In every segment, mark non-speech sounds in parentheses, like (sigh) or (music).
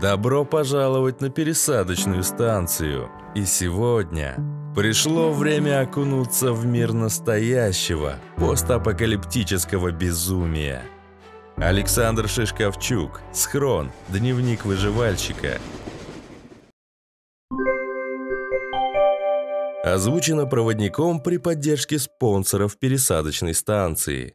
Добро пожаловать на пересадочную станцию. И сегодня пришло время окунуться в мир настоящего, постапокалиптического безумия. Александр Шишковчук, Схрон, Дневник выживальщика. Озвучено проводником при поддержке спонсоров пересадочной станции.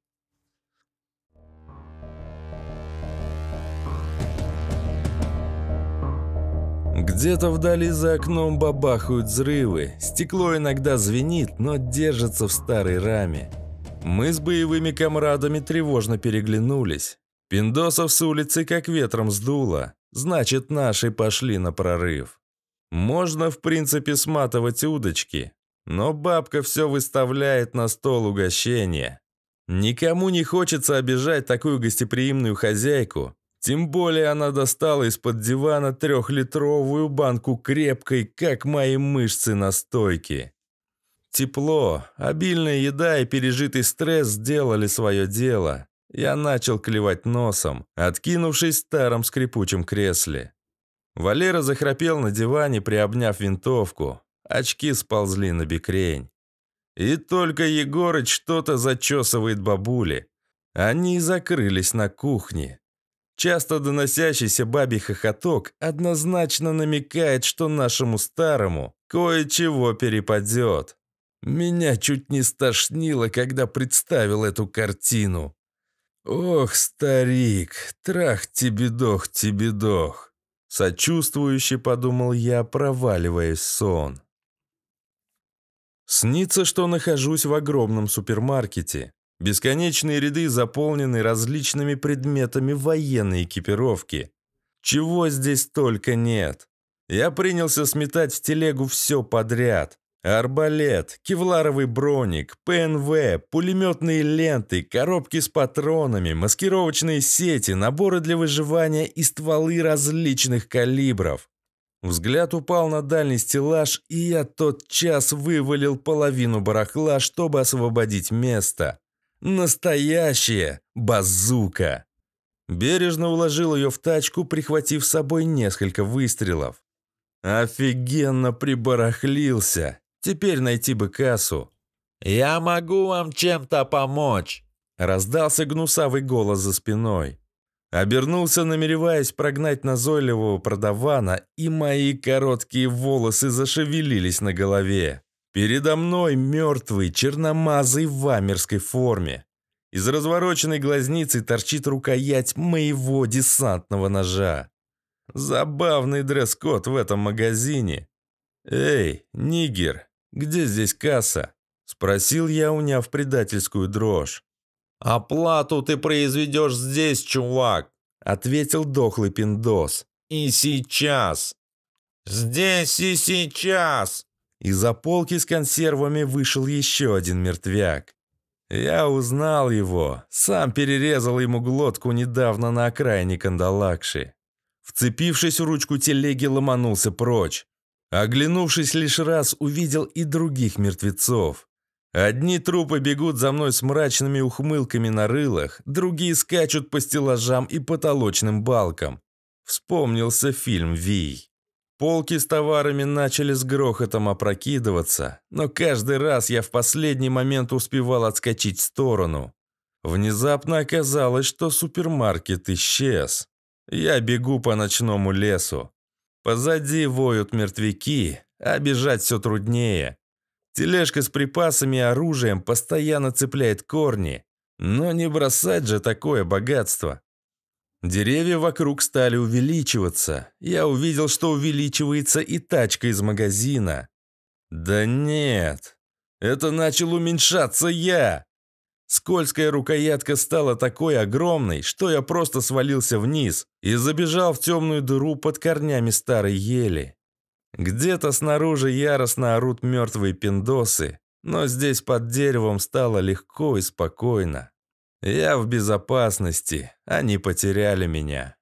Где-то вдали за окном бабахают взрывы, стекло иногда звенит, но держится в старой раме. Мы с боевыми комрадами тревожно переглянулись. Пиндосов с улицы как ветром сдуло, значит наши пошли на прорыв. Можно в принципе сматывать удочки, но бабка все выставляет на стол угощение. Никому не хочется обижать такую гостеприимную хозяйку, тем более она достала из-под дивана трехлитровую банку крепкой, как мои мышцы на стойке. Тепло, обильная еда и пережитый стресс сделали свое дело. Я начал клевать носом, откинувшись в старом скрипучем кресле. Валера захрапел на диване, приобняв винтовку. Очки сползли на бекрень. И только Егорыч что-то зачесывает бабули. Они закрылись на кухне. Часто доносящийся бабий хохоток однозначно намекает, что нашему старому кое-чего перепадет. Меня чуть не стошнило, когда представил эту картину. «Ох, старик, трах тебе дох, тебе дох!» Сочувствующе подумал я, проваливаясь в сон. Снится, что нахожусь в огромном супермаркете. Бесконечные ряды заполнены различными предметами военной экипировки. Чего здесь только нет. Я принялся сметать в телегу все подряд. Арбалет, кевларовый броник, ПНВ, пулеметные ленты, коробки с патронами, маскировочные сети, наборы для выживания и стволы различных калибров. Взгляд упал на дальний стеллаж, и я тот час вывалил половину барахла, чтобы освободить место. Настоящая базука. Бережно уложил ее в тачку, прихватив с собой несколько выстрелов. Офигенно прибарахлился. Теперь найти бы кассу. «Я могу вам чем-то помочь!» Раздался гнусавый голос за спиной. Обернулся, намереваясь прогнать назойливого продавана, и мои короткие волосы зашевелились на голове. Передо мной мертвый, черномазый в вамерской форме. Из развороченной глазницы торчит рукоять моего десантного ножа. Забавный дресс-код в этом магазине. «Эй, нигер, где здесь касса?» – спросил я, уняв предательскую дрожь. «Оплату ты произведешь здесь, чувак!» – ответил дохлый пиндос. «И сейчас!» «Здесь и сейчас!» Из-за полки с консервами вышел еще один мертвяк. Я узнал его, сам перерезал ему глотку недавно на окраине Кандалакши. Вцепившись в ручку телеги, ломанулся прочь. Оглянувшись лишь раз, увидел и других мертвецов. Одни трупы бегут за мной с мрачными ухмылками на рылах, другие скачут по стеллажам и потолочным балкам. Вспомнился фильм «Вий». Полки с товарами начали с грохотом опрокидываться, но каждый раз я в последний момент успевал отскочить в сторону. Внезапно оказалось, что супермаркет исчез. Я бегу по ночному лесу. Позади воют мертвяки, а бежать все труднее. Тележка с припасами и оружием постоянно цепляет корни. Но не бросать же такое богатство. Деревья вокруг стали увеличиваться. Я увидел, что увеличивается и тачка из магазина. Да нет, это начал уменьшаться я. Скользкая рукоятка стала такой огромной, что я просто свалился вниз и забежал в темную дыру под корнями старой ели. Где-то снаружи яростно орут мертвые пиндосы, но здесь под деревом стало легко и спокойно. Я в безопасности. Они потеряли меня.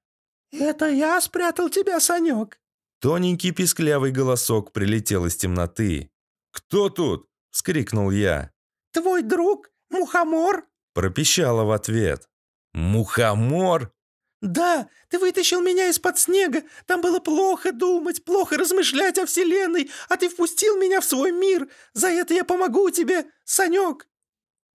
«Это я спрятал тебя, Санек!» Тоненький писклявый голосок прилетел из темноты. «Кто тут?» – вскрикнул я. «Твой друг, Мухомор!» – пропищала в ответ. «Мухомор?» «Да, ты вытащил меня из-под снега. Там было плохо думать, плохо размышлять о Вселенной, а ты впустил меня в свой мир. За это я помогу тебе, Санек!»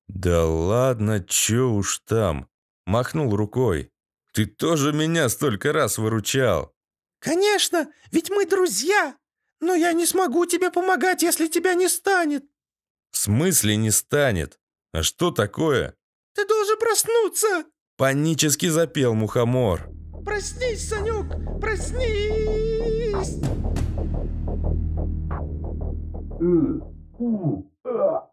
«Да ладно, чё уж там!» – махнул рукой. «Ты тоже меня столько раз выручал!» «Конечно, ведь мы друзья! Но я не смогу тебе помогать, если тебя не станет!» «В смысле не станет? А что такое?» «Ты должен проснуться!» – панически запел мухомор. «Проснись, Санек, проснись!» У, а,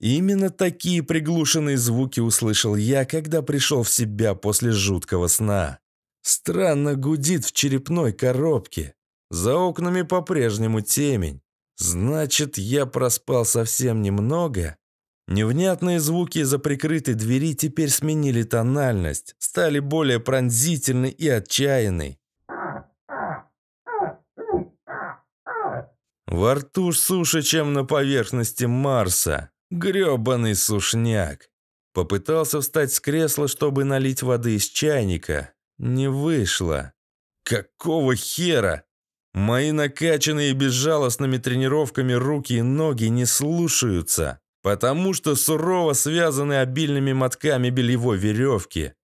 Именно такие приглушенные звуки услышал я, когда пришел в себя после жуткого сна. Странно гудит в черепной коробке. За окнами по-прежнему темень. Значит, я проспал совсем немного? Невнятные звуки из-за прикрытой двери теперь сменили тональность, стали более пронзительны и отчаянной. Во рту суше, чем на поверхности Марса. Грёбаный сушняк. Попытался встать с кресла, чтобы налить воды из чайника. Не вышло. Какого хера? Мои накачанные безжалостными тренировками руки и ноги не слушаются, потому что сурово связаны обильными мотками бельевой веревки.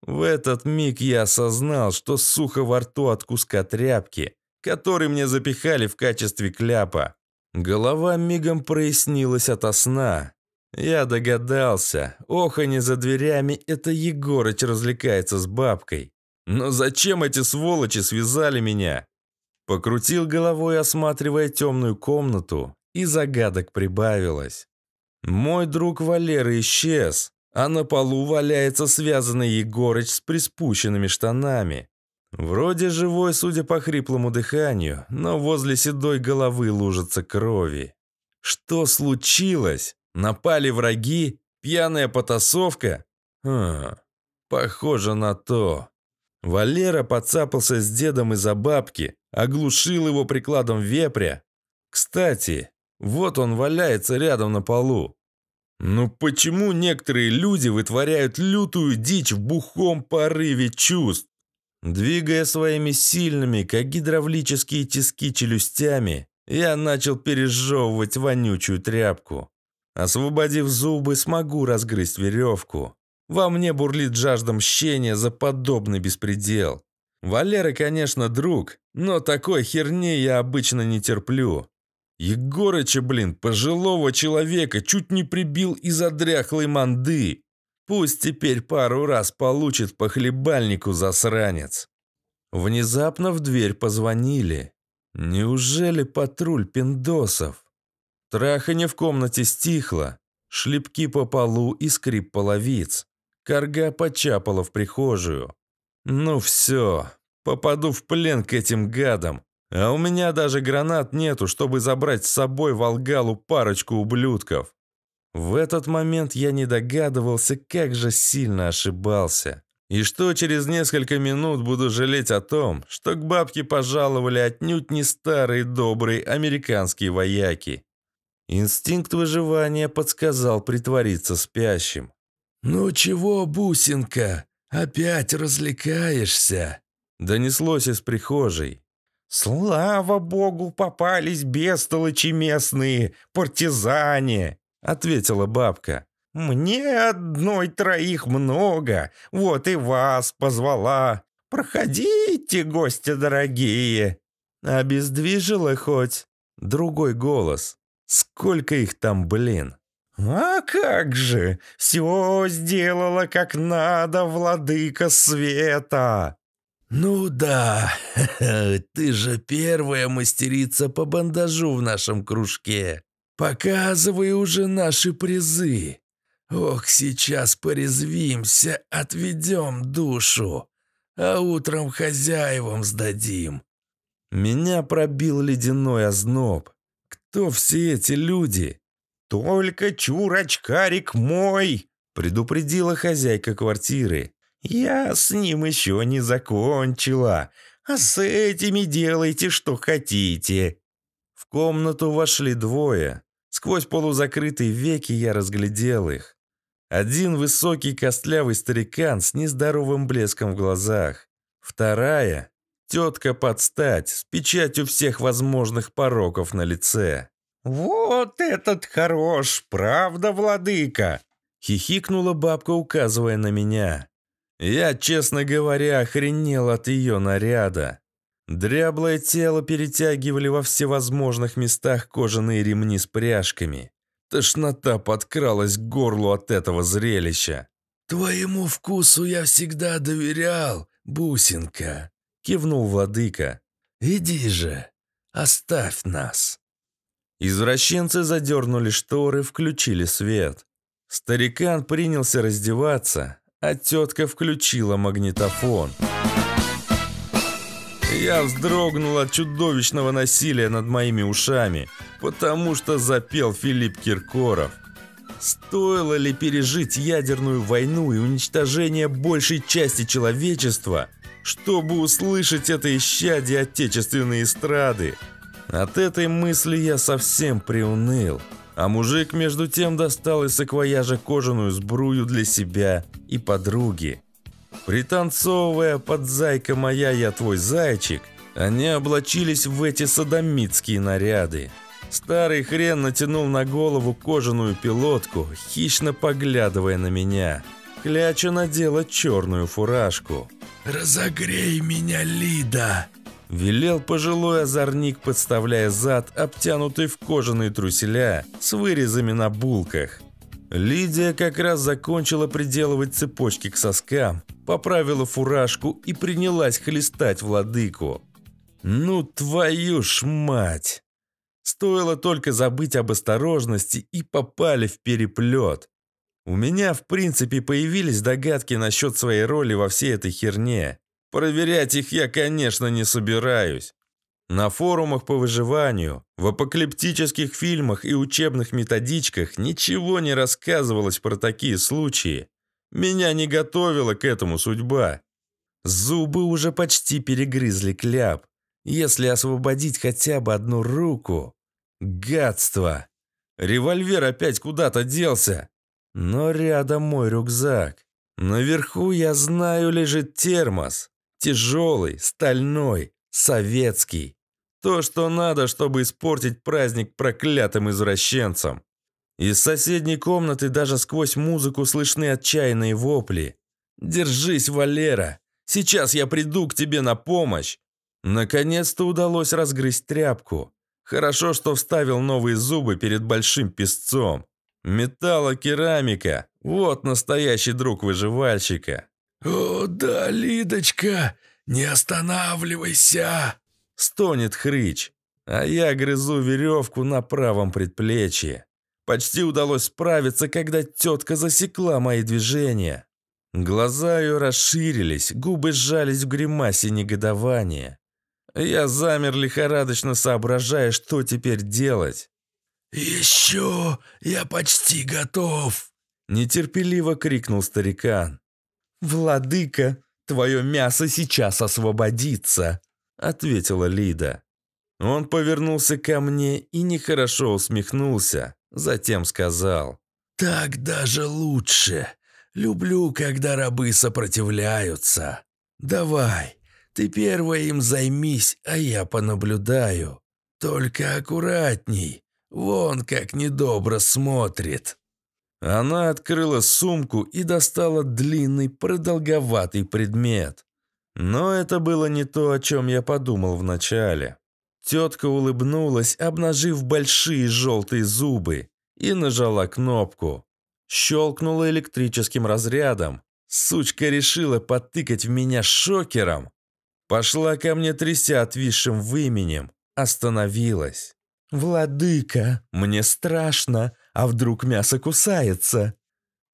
В этот миг я осознал, что сухо во рту от куска тряпки, который мне запихали в качестве кляпа. Голова мигом прояснилась ото сна. Я догадался, охани за дверями – это Егорыч развлекается с бабкой. Но зачем эти сволочи связали меня? Покрутил головой, осматривая темную комнату, и загадок прибавилось. Мой друг Валера исчез, а на полу валяется связанный Егорыч с приспущенными штанами. Вроде живой, судя по хриплому дыханию, но возле седой головы лужится крови. Что случилось? Напали враги? Пьяная потасовка? Хм, похоже на то. Валера подцапался с дедом из-за бабки, оглушил его прикладом вепря. Кстати, вот он валяется рядом на полу. Ну почему некоторые люди вытворяют лютую дичь в бухом порыве чувств? Двигая своими сильными, как гидравлические тиски челюстями, я начал пережевывать вонючую тряпку. Освободив зубы, смогу разгрызть веревку. Во мне бурлит жажда мщения за подобный беспредел. Валера, конечно, друг, но такой херни я обычно не терплю. Егорыча, блин, пожилого человека чуть не прибил из-за дряхлой манды. Пусть теперь пару раз получит по хлебальнику засранец. Внезапно в дверь позвонили. Неужели патруль пиндосов? Траханье в комнате стихло. Шлепки по полу и скрип половиц. Карга почапала в прихожую. Ну все, попаду в плен к этим гадам. А у меня даже гранат нету, чтобы забрать с собой в Алгалу парочку ублюдков. В этот момент я не догадывался, как же сильно ошибался. И что через несколько минут буду жалеть о том, что к бабке пожаловали отнюдь не старые добрые американские вояки. Инстинкт выживания подсказал притвориться спящим. «Ну чего, бусинка, опять развлекаешься?» Донеслось из прихожей. «Слава богу, попались бестолочи местные, партизане!» — ответила бабка. «Мне одной троих много, вот и вас позвала. Проходите, гости дорогие!» «Обездвижила хоть?» Другой голос. «Сколько их там, блин?» «А как же! Все сделала как надо, владыка света!» «Ну да, (laughs) ты же первая мастерица по бандажу в нашем кружке!» Показывай уже наши призы. Ох, сейчас порезвимся, отведем душу, а утром хозяевам сдадим. Меня пробил ледяной озноб. Кто все эти люди? Только чурочкарик мой, предупредила хозяйка квартиры. Я с ним еще не закончила, а с этими делайте, что хотите. В комнату вошли двое. Сквозь полузакрытые веки я разглядел их. Один высокий костлявый старикан с нездоровым блеском в глазах. Вторая – тетка под стать, с печатью всех возможных пороков на лице. «Вот этот хорош, правда, владыка?» – хихикнула бабка, указывая на меня. Я, честно говоря, охренел от ее наряда. Дряблое тело перетягивали во всевозможных местах кожаные ремни с пряжками. Тошнота подкралась к горлу от этого зрелища. «Твоему вкусу я всегда доверял, бусинка», — кивнул владыка. «Иди же, оставь нас». Извращенцы задернули шторы, включили свет. Старикан принялся раздеваться, а тетка включила магнитофон. «Магнитофон». Я вздрогнул от чудовищного насилия над моими ушами, потому что запел Филипп Киркоров. Стоило ли пережить ядерную войну и уничтожение большей части человечества, чтобы услышать это исчадие отечественной эстрады? От этой мысли я совсем приуныл, а мужик между тем достал из саквояжа кожаную сбрую для себя и подруги. Пританцовывая под «Зайка моя, я твой зайчик», они облачились в эти садомитские наряды. Старый хрен натянул на голову кожаную пилотку, хищно поглядывая на меня. Кляча надела черную фуражку. «Разогрей меня, Лида!» Велел пожилой озорник, подставляя зад, обтянутый в кожаные труселя с вырезами на булках. Лидия как раз закончила приделывать цепочки к соскам, поправила фуражку и принялась хлестать владыку. «Ну твою ж мать!» Стоило только забыть об осторожности и попали в переплет. У меня, в принципе, появились догадки насчет своей роли во всей этой херне. Проверять их я, конечно, не собираюсь. На форумах по выживанию, в апокалиптических фильмах и учебных методичках ничего не рассказывалось про такие случаи. Меня не готовила к этому судьба. Зубы уже почти перегрызли кляп. Если освободить хотя бы одну руку... Гадство! Револьвер опять куда-то делся. Но рядом мой рюкзак. Наверху, я знаю, лежит термос. Тяжелый, стальной, советский. То, что надо, чтобы испортить праздник проклятым извращенцам. Из соседней комнаты даже сквозь музыку слышны отчаянные вопли. «Держись, Валера! Сейчас я приду к тебе на помощь!» Наконец-то удалось разгрызть тряпку. Хорошо, что вставил новые зубы перед большим песцом. Металлокерамика. Вот настоящий друг выживальщика. «О, да, Лидочка, не останавливайся!» Стонет хрыч, а я грызу веревку на правом предплечье. Почти удалось справиться, когда тетка засекла мои движения. Глаза ее расширились, губы сжались в гримасе негодования. Я замер лихорадочно, соображая, что теперь делать. «Еще! Я почти готов!» Нетерпеливо крикнул старикан. «Владыка, твое мясо сейчас освободится!» ответила Лида. Он повернулся ко мне и нехорошо усмехнулся, затем сказал. «Так даже лучше. Люблю, когда рабы сопротивляются. Давай, ты первая им займись, а я понаблюдаю. Только аккуратней, вон как недобро смотрит». Она открыла сумку и достала длинный продолговатый предмет. Но это было не то, о чем я подумал вначале. Тетка улыбнулась, обнажив большие желтые зубы, и нажала кнопку. Щелкнула электрическим разрядом. Сучка решила потыкать в меня шокером. Пошла ко мне, тряся отвисшим выменем. Остановилась. «Владыка, мне страшно, а вдруг мясо кусается?»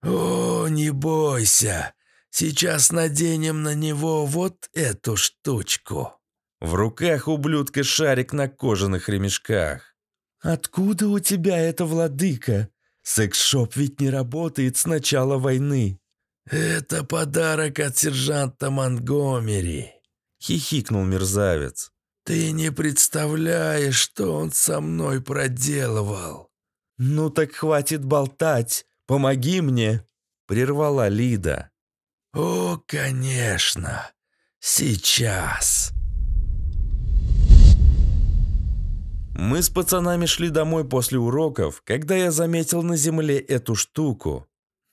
«О, не бойся!» Сейчас наденем на него вот эту штучку». В руках ублюдка шарик на кожаных ремешках. «Откуда у тебя это, владыка? Секс-шоп ведь не работает с начала войны». «Это подарок от сержанта Монгомери», — хихикнул мерзавец. «Ты не представляешь, что он со мной проделывал». «Ну так хватит болтать, помоги мне», — прервала Лида. «О, конечно! Сейчас!» Мы с пацанами шли домой после уроков, когда я заметил на земле эту штуку.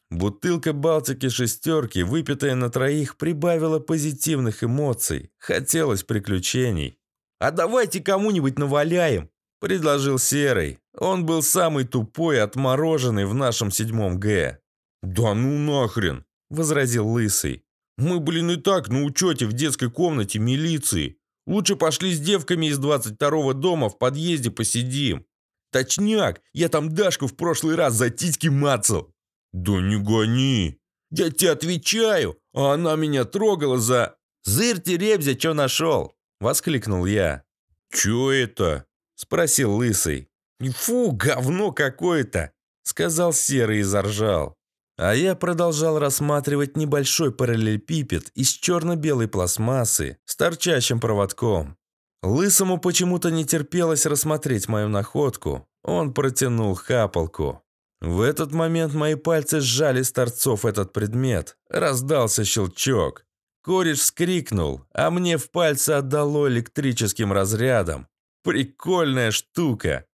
Бутылка «Балтики шестерки», выпитая на троих, прибавила позитивных эмоций. Хотелось приключений. «А давайте кому-нибудь наваляем», – предложил Серый. Он был самый тупой, отмороженный в нашем седьмом Г. «Да ну нахрен!» возразил Лысый. «Мы, блин, и так на учете в детской комнате милиции. Лучше пошли с девками из 22-го дома в подъезде посидим. Точняк, я там Дашку в прошлый раз за титьки мацал». «Да не гони!» «Я тебе отвечаю, а она меня трогала за...» «Зырь Ребзя, чё нашел?» — воскликнул я. «Чё это?» — спросил Лысый. «Фу, говно какое-то!» — сказал Серый и заржал. А я продолжал рассматривать небольшой параллелепипед из черно-белой пластмассы с торчащим проводком. Лысому почему-то не терпелось рассмотреть мою находку. Он протянул хапалку. В этот момент мои пальцы сжали с торцов этот предмет. Раздался щелчок. Кореш вскрикнул, а мне в пальцы отдало электрическим разрядом. Прикольная штука.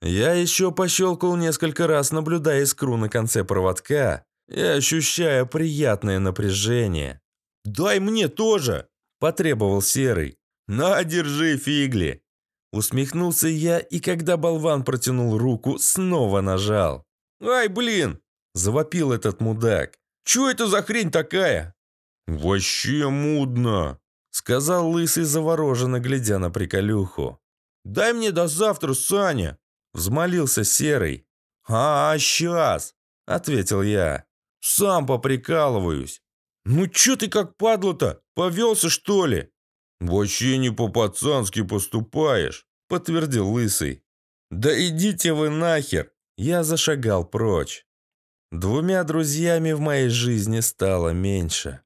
Я еще пощелкал несколько раз, наблюдая искру на конце проводка и ощущая приятное напряжение. «Дай мне тоже!» – потребовал Серый. «На, держи фигли!» Усмехнулся я, и когда болван протянул руку, снова нажал. «Ай, блин!» – завопил этот мудак. «Чё это за хрень такая?» «Вообще мудно!» – сказал лысый завороженно, глядя на приколюху. «Дай мне до завтра, Саня!» Взмолился Серый. «А, сейчас!» – ответил я. «Сам поприкалываюсь». «Ну чё ты как падла-то? повёлся что ли?» «Вообще не по-пацански поступаешь», – подтвердил Лысый. «Да идите вы нахер!» Я зашагал прочь. Двумя друзьями в моей жизни стало меньше.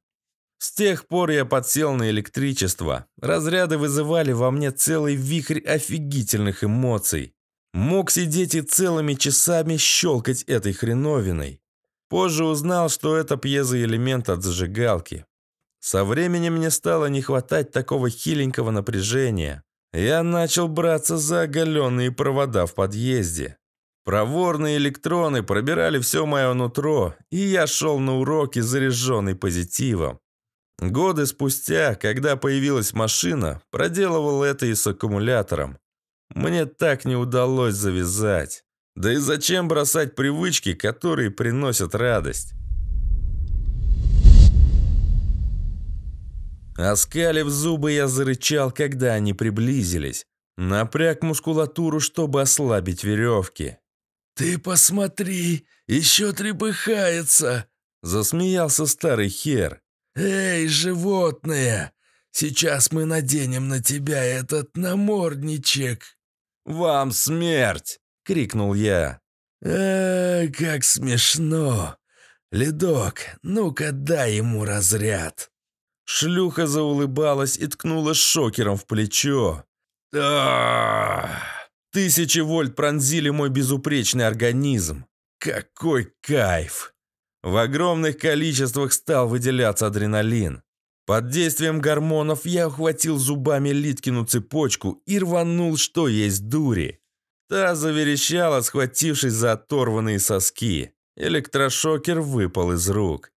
С тех пор я подсел на электричество. Разряды вызывали во мне целый вихрь офигительных эмоций. Мог сидеть и целыми часами щелкать этой хреновиной. Позже узнал, что это пьезоэлемент от зажигалки. Со временем мне стало не хватать такого хиленького напряжения. Я начал браться за оголенные провода в подъезде. Проворные электроны пробирали все мое нутро, и я шел на уроки, заряженный позитивом. Годы спустя, когда появилась машина, проделывал это и с аккумулятором. Мне так не удалось завязать. Да и зачем бросать привычки, которые приносят радость? Оскалив зубы, я зарычал, когда они приблизились. Напряг мускулатуру, чтобы ослабить веревки. «Ты посмотри, еще трепыхается!» Засмеялся старый хер. «Эй, животные! Сейчас мы наденем на тебя этот намордничек!» «Вам смерть!» — крикнул я. «Э, как смешно! Ледок, ну-ка дай ему разряд!» Шлюха заулыбалась и ткнула шокером в плечо. -а Тысячи вольт пронзили мой безупречный организм. Какой кайф! В огромных количествах стал выделяться адреналин. Под действием гормонов я ухватил зубами Литкину цепочку и рванул, что есть дури. Та заверещала, схватившись за оторванные соски. Электрошокер выпал из рук.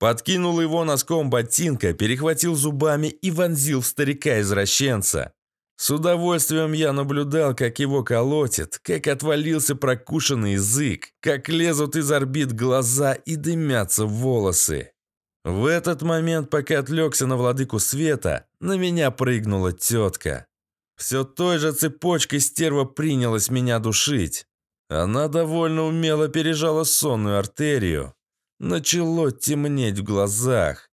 Подкинул его носком ботинка, перехватил зубами и вонзил в старика-извращенца. С удовольствием я наблюдал, как его колотит, как отвалился прокушенный язык, как лезут из орбит глаза и дымятся волосы. В этот момент, пока отвлекся на владыку света, на меня прыгнула тетка. Все той же цепочкой стерва принялась меня душить. Она довольно умело пережала сонную артерию. Начало темнеть в глазах.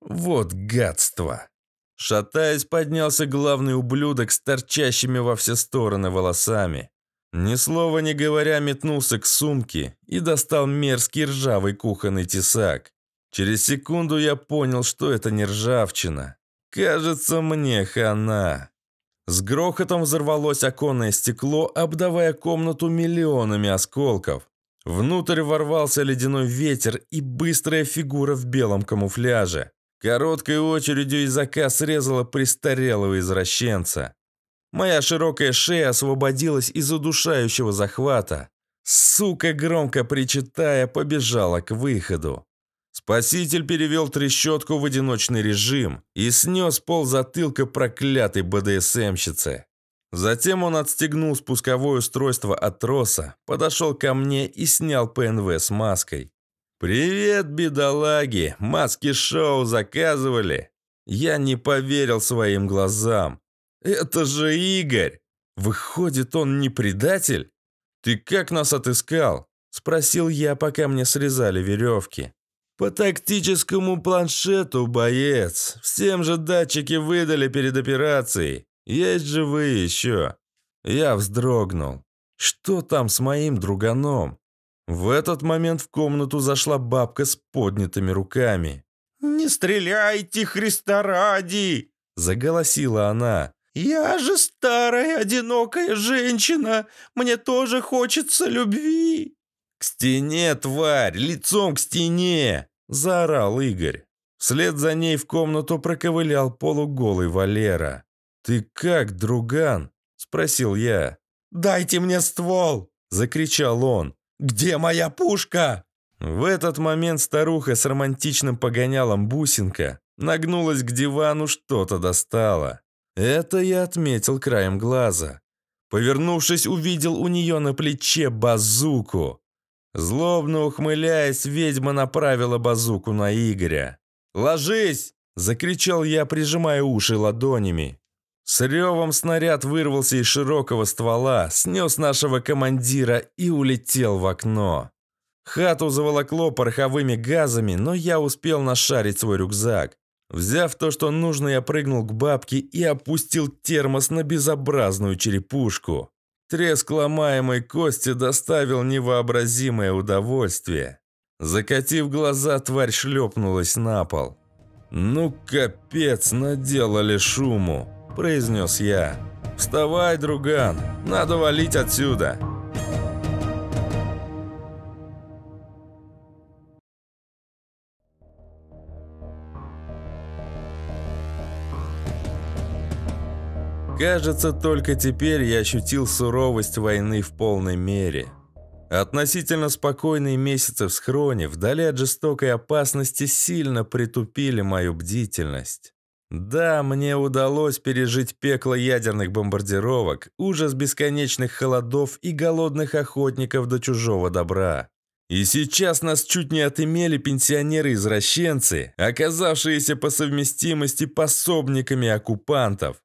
Вот гадство. Шатаясь, поднялся главный ублюдок с торчащими во все стороны волосами. Ни слова не говоря, метнулся к сумке и достал мерзкий ржавый кухонный тесак. Через секунду я понял, что это не ржавчина. Кажется, мне хана. С грохотом взорвалось оконное стекло, обдавая комнату миллионами осколков. Внутрь ворвался ледяной ветер и быстрая фигура в белом камуфляже. Короткой очередью из ока срезала престарелого извращенца. Моя широкая шея освободилась из удушающего захвата. Сука, громко причитая, побежала к выходу. Спаситель перевел трещотку в одиночный режим и снес пол затылка проклятой БДСМщицы. Затем он отстегнул спусковое устройство от троса, подошел ко мне и снял ПНВ с маской. «Привет, бедолаги! Маски-шоу заказывали!» Я не поверил своим глазам. «Это же Игорь! Выходит, он не предатель?» «Ты как нас отыскал?» – спросил я, пока мне срезали веревки. «По тактическому планшету, боец! Всем же датчики выдали перед операцией! Есть же вы еще!» Я вздрогнул. «Что там с моим друганом?» В этот момент в комнату зашла бабка с поднятыми руками. «Не стреляйте, Христа ради!» – заголосила она. «Я же старая, одинокая женщина! Мне тоже хочется любви!» «К стене, тварь! Лицом к стене!» – заорал Игорь. Вслед за ней в комнату проковылял полуголый Валера. «Ты как, друган?» – спросил я. «Дайте мне ствол!» – закричал он. «Где моя пушка?» В этот момент старуха с романтичным погонялом бусинка нагнулась к дивану, что-то достала. Это я отметил краем глаза. Повернувшись, увидел у нее на плече базуку. Злобно ухмыляясь, ведьма направила базуку на Игоря. «Ложись!» – закричал я, прижимая уши ладонями. С ревом снаряд вырвался из широкого ствола, снес нашего командира и улетел в окно. Хату заволокло пороховыми газами, но я успел нашарить свой рюкзак. Взяв то, что нужно, я прыгнул к бабке и опустил термос на безобразную черепушку. Треск ломаемой кости доставил невообразимое удовольствие. Закатив глаза, тварь шлепнулась на пол. «Ну капец, наделали шуму», – произнес я. «Вставай, друган, надо валить отсюда!» Кажется, только теперь я ощутил суровость войны в полной мере. Относительно спокойные месяцы в схроне, вдали от жестокой опасности, сильно притупили мою бдительность. Да, мне удалось пережить пекло ядерных бомбардировок, ужас бесконечных холодов и голодных охотников до чужого добра. И сейчас нас чуть не отымели пенсионеры-извращенцы, оказавшиеся по совместимости пособниками оккупантов.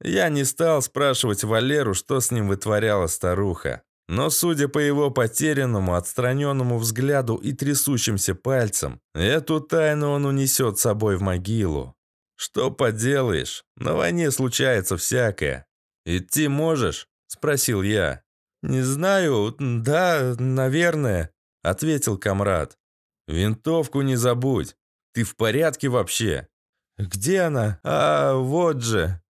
Я не стал спрашивать Валеру, что с ним вытворяла старуха. Но, судя по его потерянному, отстраненному взгляду и трясущимся пальцам, эту тайну он унесет с собой в могилу. Что поделаешь, на войне случается всякое. Идти можешь? Спросил я. Не знаю, да, наверное, ответил комрад. Винтовку не забудь. Ты в порядке вообще? Где она? А, вот же.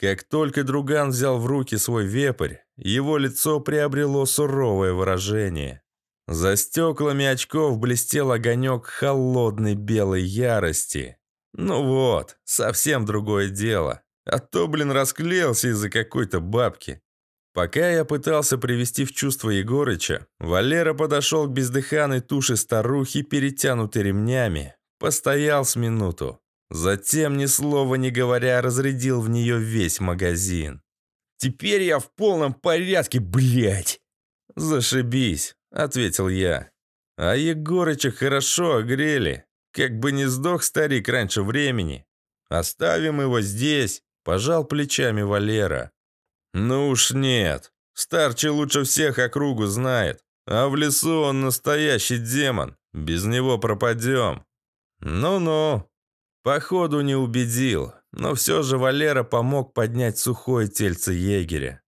Как только Друган взял в руки свой вепрь, его лицо приобрело суровое выражение. За стеклами очков блестел огонек холодной белой ярости. Ну вот, совсем другое дело. А то, блин, расклеился из-за какой-то бабки. Пока я пытался привести в чувство Егорыча, Валера подошел к бездыханной туше старухи, перетянутой ремнями. Постоял с минуту, Затем, ни слова не говоря, разрядил в нее весь магазин. «Теперь я в полном порядке, блядь!» «Зашибись», — ответил я. «А Егорыча хорошо огрели. Как бы не сдох старик раньше времени. Оставим его здесь», — пожал плечами Валера. «Ну уж нет. Старче лучше всех округу знает. А в лесу он настоящий демон. Без него пропадем». «Ну-ну», Походу не убедил, но все же Валера помог поднять сухое тельце егеря.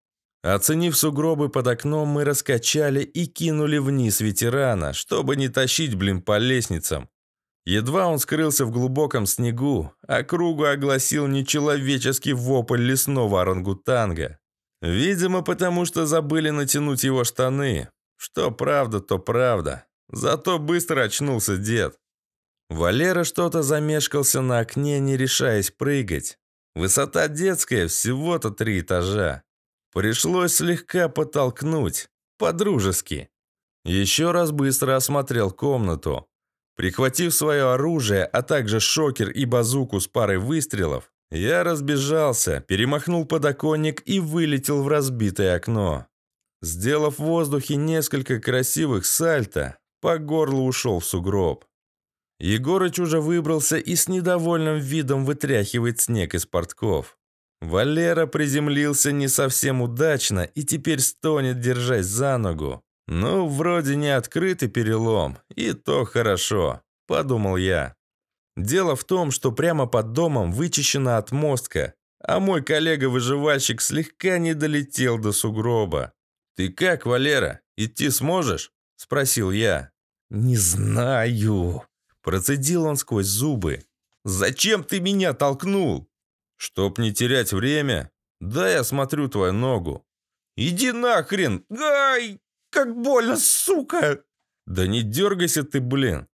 Оценив сугробы под окном, мы раскачали и кинули вниз ветерана, чтобы не тащить, блин, по лестницам. Едва он скрылся в глубоком снегу, округу огласил нечеловеческий вопль лесного орангутанга. Видимо, потому что забыли натянуть его штаны. Что правда, то правда. Зато быстро очнулся дед. Валера что-то замешкался на окне, не решаясь прыгать. Высота детская, всего-то три этажа. Пришлось слегка потолкнуть, по-дружески. Еще раз быстро осмотрел комнату. Прихватив свое оружие, а также шокер и базуку с парой выстрелов, я разбежался, перемахнул подоконник и вылетел в разбитое окно. Сделав в воздухе несколько красивых сальто, по горлу ушел в сугроб. Егорыч уже выбрался и с недовольным видом вытряхивает снег из портков. Валера приземлился не совсем удачно и теперь стонет, держась за ногу. «Ну, вроде не открытый перелом, и то хорошо», – подумал я. Дело в том, что прямо под домом вычищена отмостка, а мой коллега-выживальщик слегка не долетел до сугроба. «Ты как, Валера, идти сможешь?» – спросил я. «Не знаю», Процедил он сквозь зубы. «Зачем ты меня толкнул?» «Чтоб не терять время. Да, я смотрю твою ногу». «Иди нахрен! Ай, как больно, сука!» «Да не дергайся ты, блин!»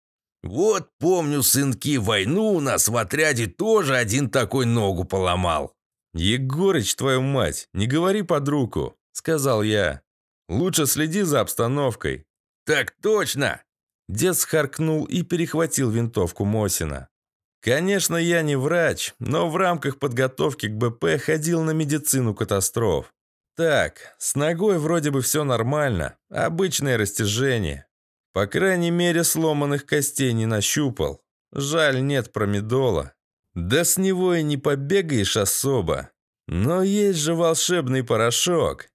«Вот помню, сынки, войну у нас в отряде тоже один такой ногу поломал». «Егорыч, твою мать, не говори под руку», — сказал я. «Лучше следи за обстановкой». «Так точно! Дед схаркнул и перехватил винтовку Мосина. Конечно, я не врач, но в рамках подготовки к БП ходил на медицину катастроф. Так, с ногой вроде бы все нормально, обычное растяжение. По крайней мере, сломанных костей не нащупал. Жаль, нет промедола. Да с него и не побегаешь особо. Но есть же волшебный порошок.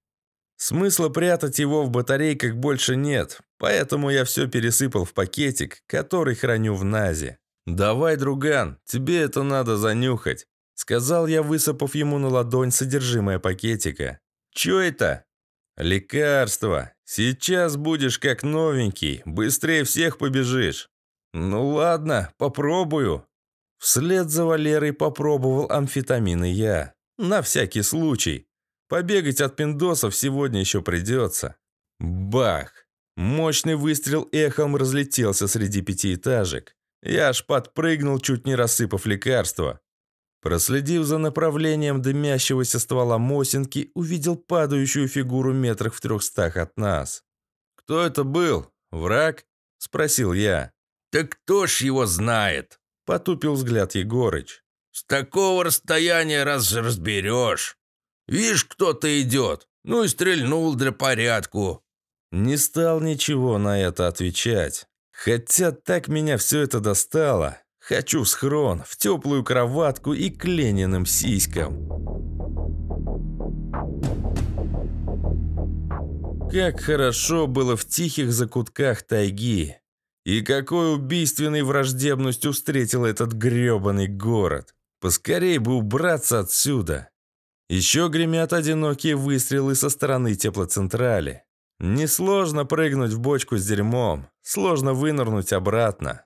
Смысла прятать его в батарейках больше нет, поэтому я все пересыпал в пакетик, который храню в НАЗе. «Давай, друган, тебе это надо занюхать», – сказал я, высыпав ему на ладонь содержимое пакетика. «Че это?» «Лекарство. Сейчас будешь как новенький, быстрее всех побежишь». «Ну ладно, попробую». Вслед за Валерой попробовал амфетамины я. На всякий случай. Побегать от пиндосов сегодня еще придется. Бах! Мощный выстрел эхом разлетелся среди пятиэтажек. Я аж подпрыгнул, чуть не рассыпав лекарство. Проследив за направлением дымящегося ствола Мосинки, увидел падающую фигуру метрах в трехстах от нас. «Кто это был? Враг?» – спросил я. Так кто ж его знает?» – потупил взгляд Егорыч. «С такого расстояния раз разберешь». Вишь, кто-то идет. Ну и стрельнул для порядку». Не стал ничего на это отвечать. Хотя так меня все это достало. Хочу в схрон, в теплую кроватку и к Лениным сиськам. Как хорошо было в тихих закутках тайги. И какой убийственной враждебностью встретил этот грёбаный город. Поскорей бы убраться отсюда. Еще гремят одинокие выстрелы со стороны теплоцентрали. Несложно прыгнуть в бочку с дерьмом, сложно вынырнуть обратно.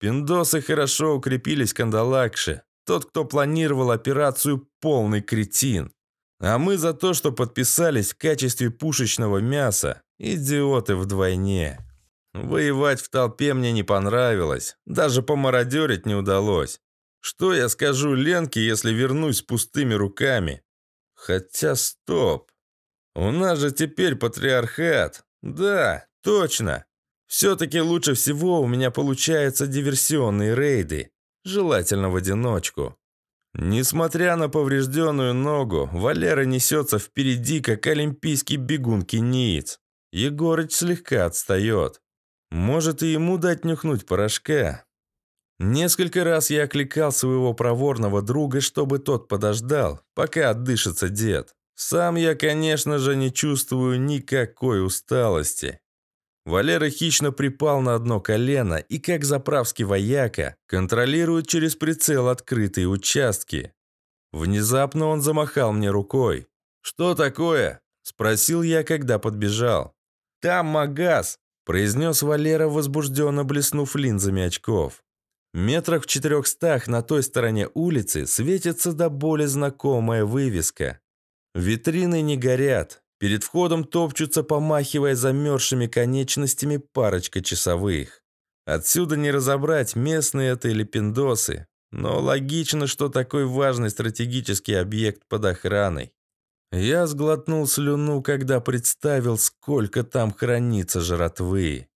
Пиндосы хорошо укрепились кандалакши. Тот, кто планировал операцию, полный кретин. А мы за то, что подписались в качестве пушечного мяса, идиоты вдвойне. Воевать в толпе мне не понравилось, даже помародерить не удалось. Что я скажу Ленке, если вернусь пустыми руками? Хотя стоп. У нас же теперь патриархат. Да, точно. Все-таки лучше всего у меня получаются диверсионные рейды. Желательно в одиночку. Несмотря на поврежденную ногу, Валера несется впереди, как олимпийский бегун-кениец. Егорыч слегка отстает. Может и ему дать нюхнуть порошка, Несколько раз я окликал своего проворного друга, чтобы тот подождал, пока отдышится дед. Сам я, конечно же, не чувствую никакой усталости. Валера хищно припал на одно колено и, как заправский вояка, контролирует через прицел открытые участки. Внезапно он замахал мне рукой. «Что такое?» – спросил я, когда подбежал. «Там магаз!» – произнес Валера, возбужденно блеснув линзами очков. Метрах в четырехстах на той стороне улицы светится до боли знакомая вывеска. Витрины не горят. Перед входом топчутся, помахивая замерзшими конечностями парочка часовых. Отсюда не разобрать, местные это или пиндосы. Но логично, что такой важный стратегический объект под охраной. Я сглотнул слюну, когда представил, сколько там хранится жратвы.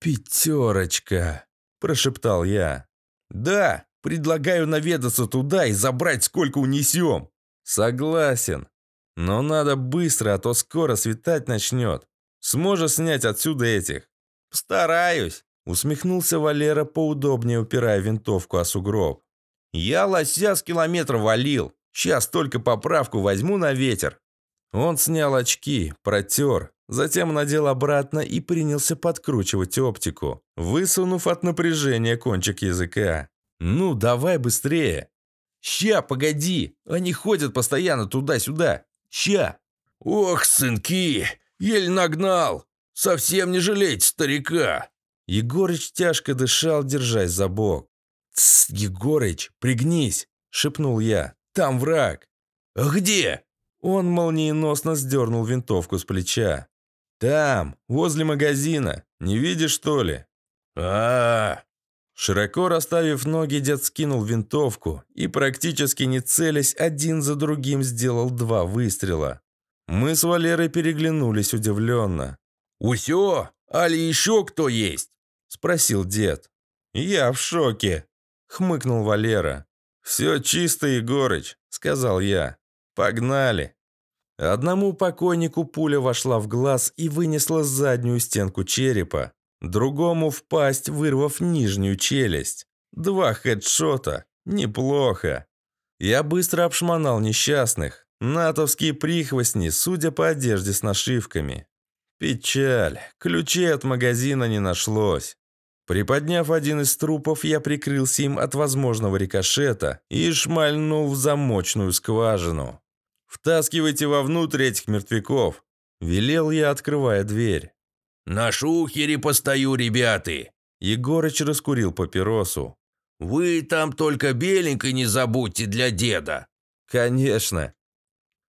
«Пятерочка!» – прошептал я. «Да, предлагаю наведаться туда и забрать, сколько унесем». «Согласен. Но надо быстро, а то скоро светать начнет. Сможешь снять отсюда этих?» «Стараюсь», — усмехнулся Валера, поудобнее упирая винтовку о сугроб. «Я лося с километра валил. Сейчас только поправку возьму на ветер». Он снял очки, протер, Затем надел обратно и принялся подкручивать оптику, высунув от напряжения кончик языка. «Ну, давай быстрее!» «Ща, погоди! Они ходят постоянно туда-сюда! Ща!» «Ох, сынки! Еле нагнал! Совсем не жалеть старика!» Егорыч тяжко дышал, держась за бок. «Тсс, Егорыч, пригнись!» – шепнул я. «Там враг!» «Где?» Он молниеносно сдернул винтовку с плеча. «Там, возле магазина. Не видишь, что ли?» а, -а, -а Широко расставив ноги, дед скинул винтовку и, практически не целясь, один за другим сделал два выстрела. Мы с Валерой переглянулись удивленно. «Усё? Али еще кто есть?» – спросил дед. «Я в шоке», – хмыкнул Валера. «Все чисто, Егорыч», – сказал я. «Погнали». Одному покойнику пуля вошла в глаз и вынесла заднюю стенку черепа, другому в пасть, вырвав нижнюю челюсть. Два хедшота. Неплохо. Я быстро обшмонал несчастных. Натовские прихвостни, судя по одежде с нашивками. Печаль. Ключей от магазина не нашлось. Приподняв один из трупов, я прикрылся им от возможного рикошета и шмальнул в замочную скважину. «Втаскивайте вовнутрь этих мертвяков!» – велел я, открывая дверь. «На шухере постою, ребята!» Егорыч раскурил папиросу. «Вы там только беленькой не забудьте для деда!» «Конечно!»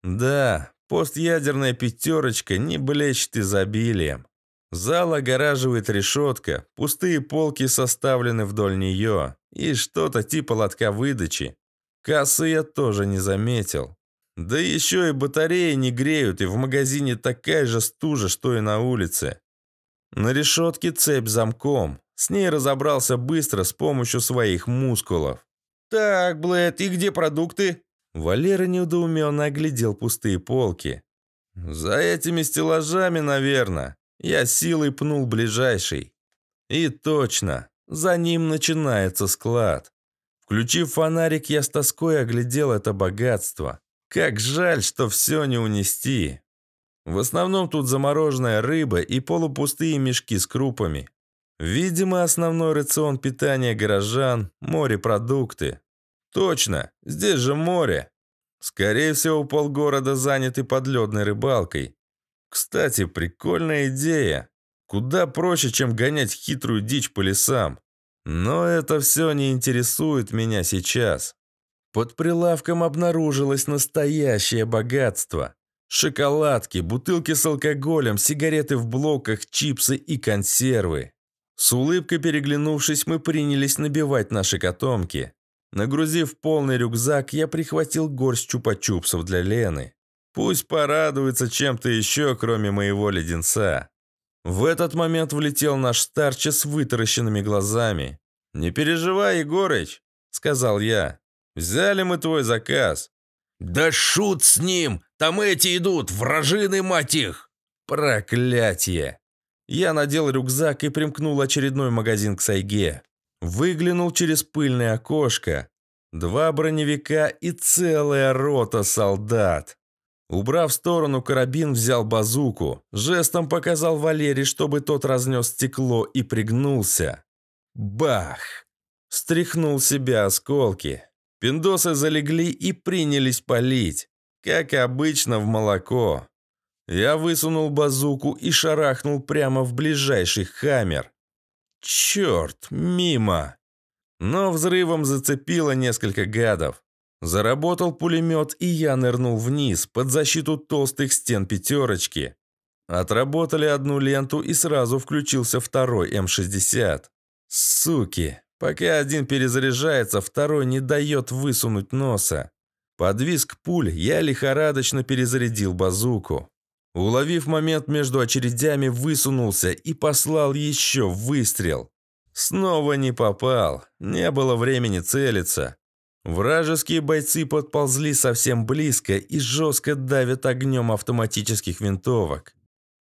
«Да, постъядерная пятерочка не блещет изобилием. Зал огораживает решетка, пустые полки составлены вдоль нее, и что-то типа лотка выдачи. Кассы я тоже не заметил. Да еще и батареи не греют, и в магазине такая же стужа, что и на улице. На решетке цепь замком. С ней разобрался быстро с помощью своих мускулов. «Так, Блэд, и где продукты?» Валера неудоуменно оглядел пустые полки. «За этими стеллажами, наверное». Я силой пнул ближайший. И точно, за ним начинается склад. Включив фонарик, я с тоской оглядел это богатство. Как жаль, что все не унести. В основном тут замороженная рыба и полупустые мешки с крупами. Видимо, основной рацион питания горожан – морепродукты. Точно, здесь же море. Скорее всего, полгорода заняты подледной рыбалкой. Кстати, прикольная идея. Куда проще, чем гонять хитрую дичь по лесам. Но это все не интересует меня сейчас. Под прилавком обнаружилось настоящее богатство. Шоколадки, бутылки с алкоголем, сигареты в блоках, чипсы и консервы. С улыбкой переглянувшись, мы принялись набивать наши котомки. Нагрузив полный рюкзак, я прихватил горсть чупа-чупсов для Лены. Пусть порадуется чем-то еще, кроме моего леденца. В этот момент влетел наш старче с вытаращенными глазами. «Не переживай, Егорыч», — сказал я. Взяли мы твой заказ». «Да шут с ним! Там эти идут, вражины, мать их!» «Проклятие!» Я надел рюкзак и примкнул очередной магазин к Сайге. Выглянул через пыльное окошко. Два броневика и целая рота солдат. Убрав в сторону карабин, взял базуку. Жестом показал Валерий, чтобы тот разнес стекло и пригнулся. Бах! Стряхнул себя осколки. Пиндосы залегли и принялись палить. Как обычно, в молоко. Я высунул базуку и шарахнул прямо в ближайший хаммер. Черт, мимо! Но взрывом зацепило несколько гадов. Заработал пулемет, и я нырнул вниз, под защиту толстых стен пятерочки. Отработали одну ленту, и сразу включился второй М-60. Суки! Пока один перезаряжается, второй не дает высунуть носа. Подвиск пуль я лихорадочно перезарядил базуку. Уловив момент между очередями, высунулся и послал еще выстрел. Снова не попал, не было времени целиться. Вражеские бойцы подползли совсем близко и жестко давят огнем автоматических винтовок.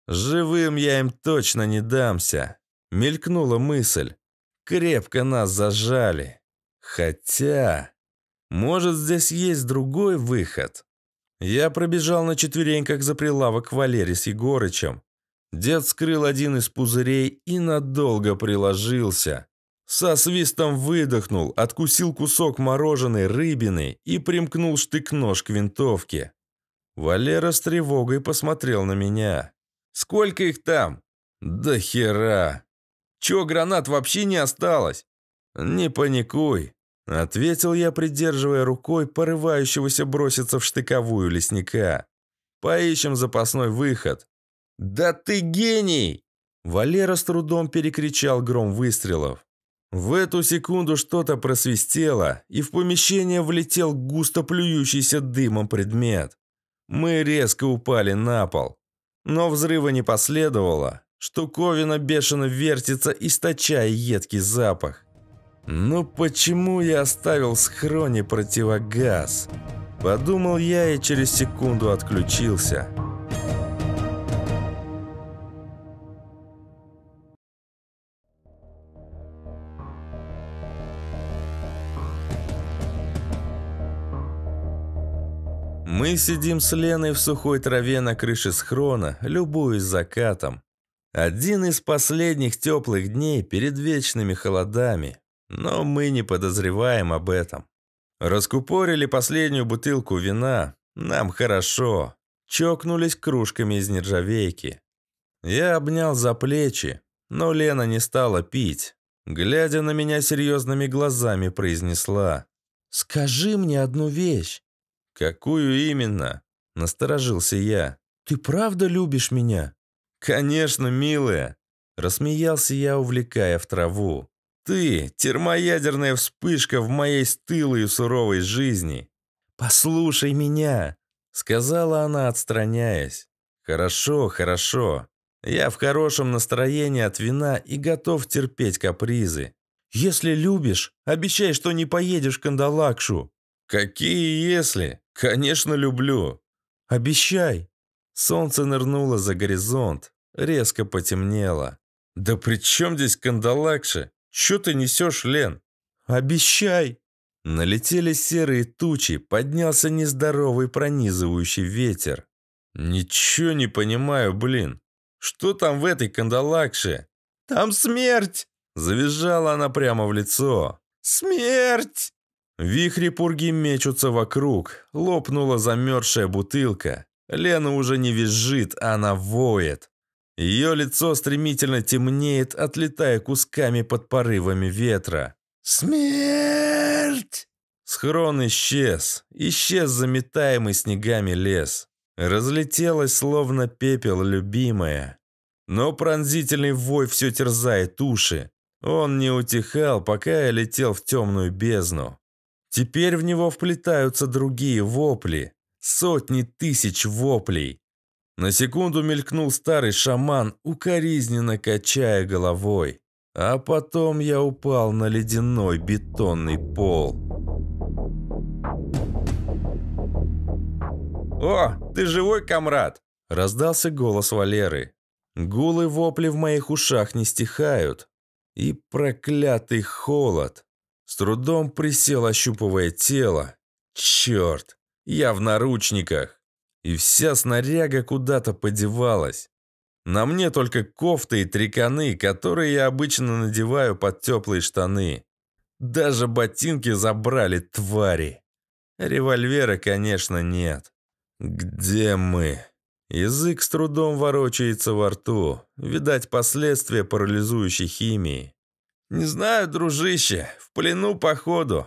«Живым я им точно не дамся», — мелькнула мысль. Крепко нас зажали. Хотя... Может, здесь есть другой выход? Я пробежал на четвереньках за прилавок Валерий с Егорычем. Дед скрыл один из пузырей и надолго приложился. Со свистом выдохнул, откусил кусок мороженой рыбины и примкнул штык-нож к винтовке. Валера с тревогой посмотрел на меня. «Сколько их там?» «Да хера!» Чего гранат вообще не осталось?» «Не паникуй», — ответил я, придерживая рукой порывающегося броситься в штыковую лесника. «Поищем запасной выход». «Да ты гений!» Валера с трудом перекричал гром выстрелов. В эту секунду что-то просвистело, и в помещение влетел густо плюющийся дымом предмет. Мы резко упали на пол. Но взрыва не последовало, Штуковина бешено вертится, источая едкий запах. «Ну почему я оставил в схроне противогаз?» Подумал я и через секунду отключился. Мы сидим с Леной в сухой траве на крыше схрона, любуясь закатом. Один из последних теплых дней перед вечными холодами. Но мы не подозреваем об этом. Раскупорили последнюю бутылку вина. Нам хорошо. Чокнулись кружками из нержавейки. Я обнял за плечи, но Лена не стала пить. Глядя на меня серьезными глазами, произнесла. «Скажи мне одну вещь». «Какую именно?» – насторожился я. «Ты правда любишь меня?» «Конечно, милая!» Рассмеялся я, увлекая в траву. «Ты – термоядерная вспышка в моей стылой и суровой жизни!» «Послушай меня!» – сказала она, отстраняясь. «Хорошо, хорошо. Я в хорошем настроении от вина и готов терпеть капризы. Если любишь, обещай, что не поедешь в Кандалакшу». «Какие если? Конечно, люблю». «Обещай». Солнце нырнуло за горизонт, резко потемнело. «Да при чем здесь кандалакши? Че ты несешь, Лен?» «Обещай!» Налетели серые тучи, поднялся нездоровый пронизывающий ветер. «Ничего не понимаю, блин. Что там в этой кандалакше?» «Там смерть!» Завизжала она прямо в лицо. «Смерть!» Вихри пурги мечутся вокруг. Лопнула замерзшая бутылка. Лена уже не визжит, она воет. Ее лицо стремительно темнеет, отлетая кусками под порывами ветра. «Смерть!» Схрон исчез. Исчез заметаемый снегами лес. Разлетелась, словно пепел, любимая. Но пронзительный вой все терзает уши. Он не утихал, пока я летел в темную бездну. Теперь в него вплетаются другие вопли. Сотни тысяч воплей. На секунду мелькнул старый шаман, укоризненно качая головой. А потом я упал на ледяной бетонный пол. «О, ты живой, комрад!» – раздался голос Валеры. Гулы вопли в моих ушах не стихают. И проклятый холод. С трудом присел, ощупывая тело. Черт! Я в наручниках. И вся снаряга куда-то подевалась. На мне только кофты и триконы, которые я обычно надеваю под теплые штаны. Даже ботинки забрали, твари. Револьвера, конечно, нет. Где мы? Язык с трудом ворочается во рту. Видать, последствия парализующей химии. «Не знаю, дружище, в плену походу».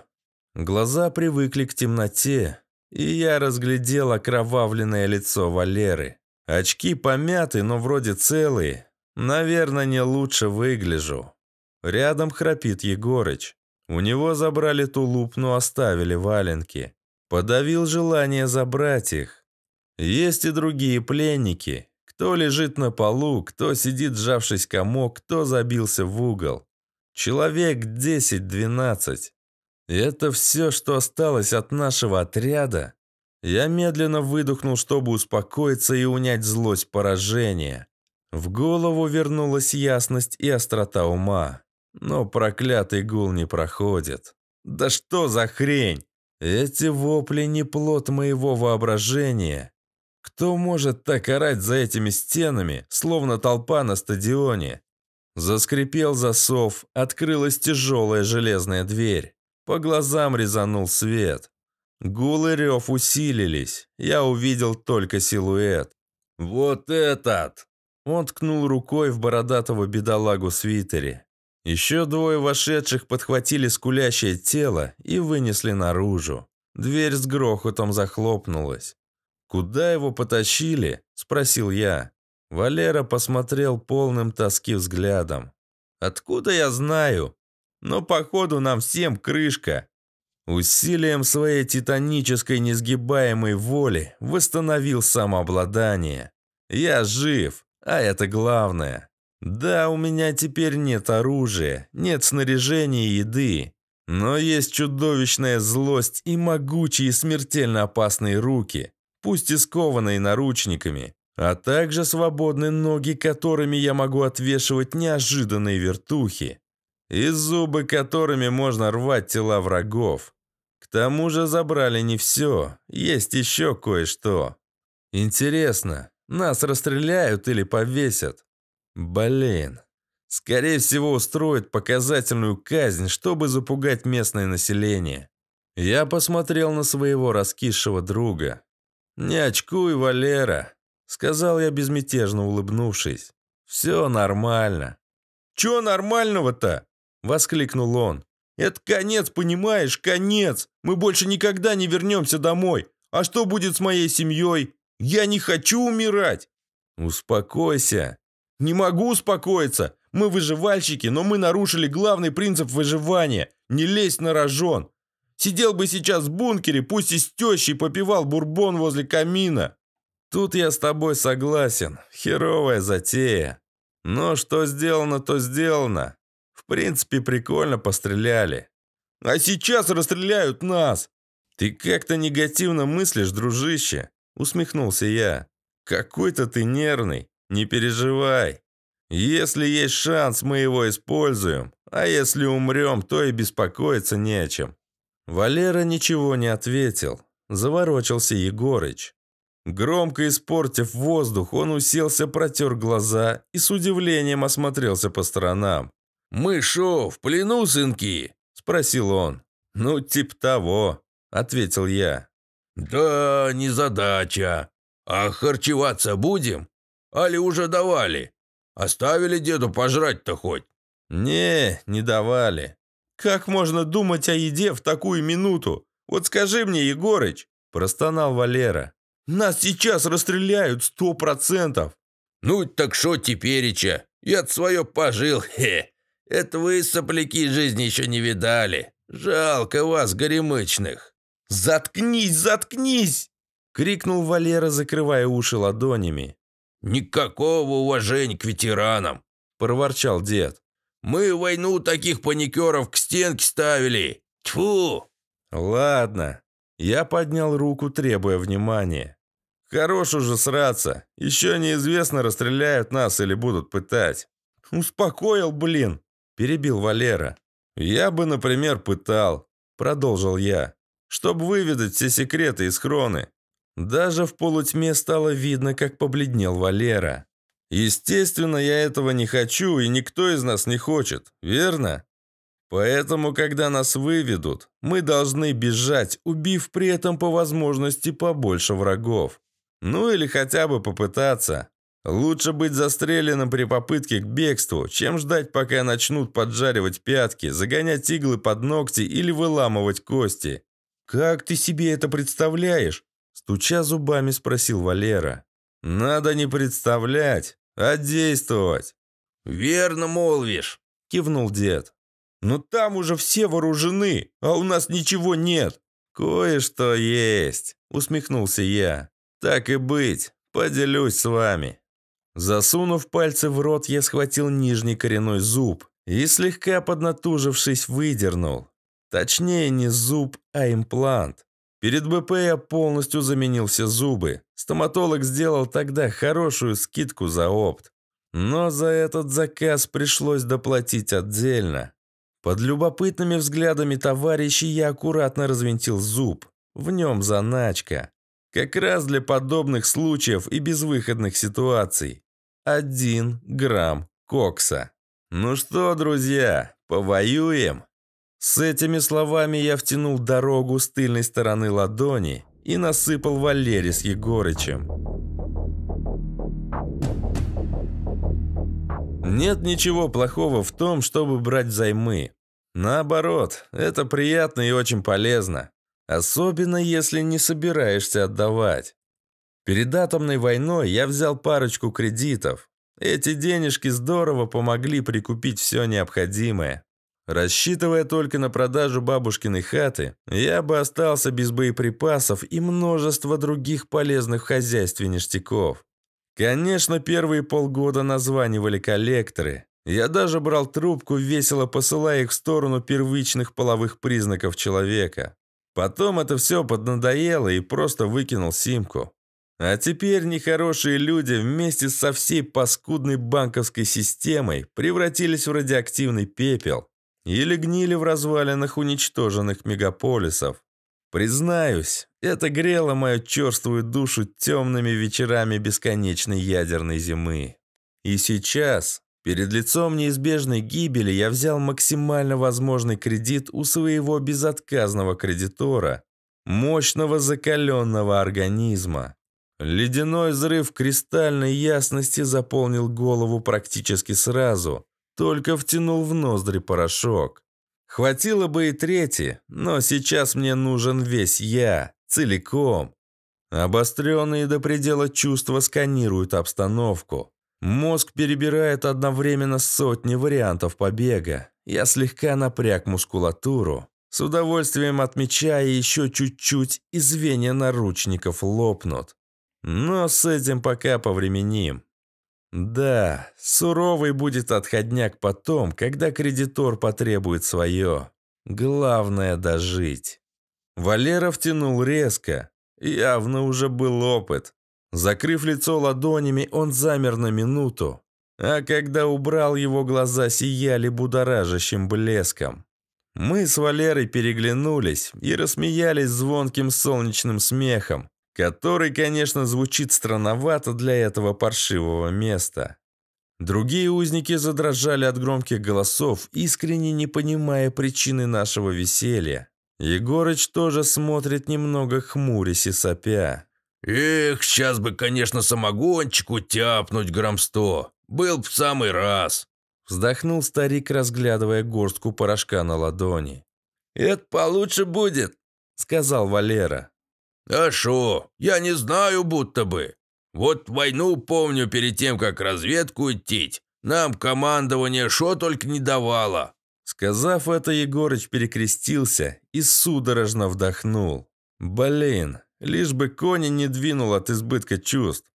Глаза привыкли к темноте, и я разглядел окровавленное лицо Валеры. Очки помяты, но вроде целые. Наверное, не лучше выгляжу. Рядом храпит Егорыч. У него забрали тулуп, но оставили валенки. Подавил желание забрать их. Есть и другие пленники. Кто лежит на полу, кто сидит, сжавшись комок, кто забился в угол. Человек 10-12. Это все, что осталось от нашего отряда? Я медленно выдохнул, чтобы успокоиться и унять злость поражения. В голову вернулась ясность и острота ума. Но проклятый гул не проходит. Да что за хрень? Эти вопли не плод моего воображения. Кто может так орать за этими стенами, словно толпа на стадионе? Заскрипел засов, открылась тяжелая железная дверь. По глазам резанул свет. Гул и рев усилились. Я увидел только силуэт. «Вот этот!» Он ткнул рукой в бородатого бедолагу свитере. Еще двое вошедших подхватили скулящее тело и вынесли наружу. Дверь с грохотом захлопнулась. «Куда его потащили?» – спросил я. Валера посмотрел полным тоски взглядом. «Откуда я знаю?» Но походу нам всем крышка. Усилием своей титанической несгибаемой воли восстановил самообладание. Я жив, а это главное. Да, у меня теперь нет оружия, нет снаряжения и еды, но есть чудовищная злость и могучие смертельно опасные руки, пусть и скованные наручниками, а также свободные ноги, которыми я могу отвешивать неожиданные вертухи и зубы которыми можно рвать тела врагов. К тому же забрали не все, есть еще кое-что. Интересно, нас расстреляют или повесят? Блин. Скорее всего, устроят показательную казнь, чтобы запугать местное население. Я посмотрел на своего раскисшего друга. «Не очкуй, Валера», — сказал я, безмятежно улыбнувшись. «Все нормально». «Че нормального-то?» — воскликнул он. «Это конец, понимаешь, конец! Мы больше никогда не вернемся домой! А что будет с моей семьей? Я не хочу умирать!» «Успокойся!» «Не могу успокоиться! Мы выживальщики, но мы нарушили главный принцип выживания – не лезть на рожон! Сидел бы сейчас в бункере, пусть и с тещей попивал бурбон возле камина!» «Тут я с тобой согласен. Херовая затея. Но что сделано, то сделано принципе, прикольно постреляли. А сейчас расстреляют нас!» «Ты как-то негативно мыслишь, дружище!» Усмехнулся я. «Какой-то ты нервный, не переживай. Если есть шанс, мы его используем, а если умрем, то и беспокоиться не о чем». Валера ничего не ответил. Заворочился Егорыч. Громко испортив воздух, он уселся, протер глаза и с удивлением осмотрелся по сторонам. «Мы шо, в плену, сынки?» – спросил он. «Ну, тип того», – ответил я. «Да, не задача, А харчеваться будем? Али уже давали? Оставили деду пожрать-то хоть?» «Не, не давали. Как можно думать о еде в такую минуту? Вот скажи мне, Егорыч!» – простонал Валера. «Нас сейчас расстреляют сто процентов!» «Ну так шо тепереча? Я-то свое пожил, (laughs) хе! Это вы, сопляки, жизни еще не видали. Жалко вас, горемычных!» «Заткнись, заткнись!» — крикнул Валера, закрывая уши ладонями. «Никакого уважения к ветеранам!» — проворчал дед. «Мы войну таких паникеров к стенке ставили! Тьфу!» «Ладно!» — я поднял руку, требуя внимания. «Хорош уже сраться! Еще неизвестно, расстреляют нас или будут пытать!» «Успокоил, блин!» перебил Валера. «Я бы, например, пытал», – продолжил я, – «чтобы выведать все секреты из хроны». Даже в полутьме стало видно, как побледнел Валера. «Естественно, я этого не хочу, и никто из нас не хочет, верно? Поэтому, когда нас выведут, мы должны бежать, убив при этом по возможности побольше врагов. Ну или хотя бы попытаться. Лучше быть застреленным при попытке к бегству, чем ждать, пока начнут поджаривать пятки, загонять иглы под ногти или выламывать кости. «Как ты себе это представляешь?» Стуча зубами, спросил Валера. «Надо не представлять, а действовать». «Верно молвишь», – кивнул дед. «Но там уже все вооружены, а у нас ничего нет». «Кое-что есть», – усмехнулся я. «Так и быть, поделюсь с вами». Засунув пальцы в рот, я схватил нижний коренной зуб и, слегка поднатужившись, выдернул. Точнее, не зуб, а имплант. Перед БП я полностью заменил все зубы. Стоматолог сделал тогда хорошую скидку за опт. Но за этот заказ пришлось доплатить отдельно. Под любопытными взглядами товарищей я аккуратно развинтил зуб. В нем заначка. Как раз для подобных случаев и безвыходных ситуаций. Один грамм кокса. Ну что, друзья, повоюем? С этими словами я втянул дорогу с тыльной стороны ладони и насыпал Валерий с Егорычем. Нет ничего плохого в том, чтобы брать взаймы. Наоборот, это приятно и очень полезно. Особенно, если не собираешься отдавать. Перед атомной войной я взял парочку кредитов. Эти денежки здорово помогли прикупить все необходимое. Рассчитывая только на продажу бабушкиной хаты, я бы остался без боеприпасов и множества других полезных в хозяйстве ништяков. Конечно, первые полгода названивали коллекторы. Я даже брал трубку, весело посылая их в сторону первичных половых признаков человека. Потом это все поднадоело и просто выкинул симку. А теперь нехорошие люди вместе со всей паскудной банковской системой превратились в радиоактивный пепел или гнили в развалинах уничтоженных мегаполисов. Признаюсь, это грело мою черствую душу темными вечерами бесконечной ядерной зимы. И сейчас, Перед лицом неизбежной гибели я взял максимально возможный кредит у своего безотказного кредитора, мощного закаленного организма. Ледяной взрыв кристальной ясности заполнил голову практически сразу, только втянул в ноздри порошок. Хватило бы и трети, но сейчас мне нужен весь я, целиком. Обостренные до предела чувства сканируют обстановку. Мозг перебирает одновременно сотни вариантов побега. Я слегка напряг мускулатуру, с удовольствием отмечая еще чуть-чуть, и звенья наручников лопнут. Но с этим пока повременим. Да, суровый будет отходняк потом, когда кредитор потребует свое. Главное – дожить. Валера втянул резко. Явно уже был опыт. Закрыв лицо ладонями, он замер на минуту, а когда убрал, его глаза сияли будоражащим блеском. Мы с Валерой переглянулись и рассмеялись звонким солнечным смехом, который, конечно, звучит странновато для этого паршивого места. Другие узники задрожали от громких голосов, искренне не понимая причины нашего веселья. Егорыч тоже смотрит немного хмурясь и сопя. Эх, сейчас бы, конечно, самогончику тяпнуть грамм сто. Был б в самый раз. Вздохнул старик, разглядывая горстку порошка на ладони. «Это получше будет», — сказал Валера. «А шо? Я не знаю, будто бы. Вот войну помню перед тем, как разведку идти. Нам командование шо только не давало». Сказав это, Егорыч перекрестился и судорожно вдохнул. «Блин, лишь бы кони не двинул от избытка чувств.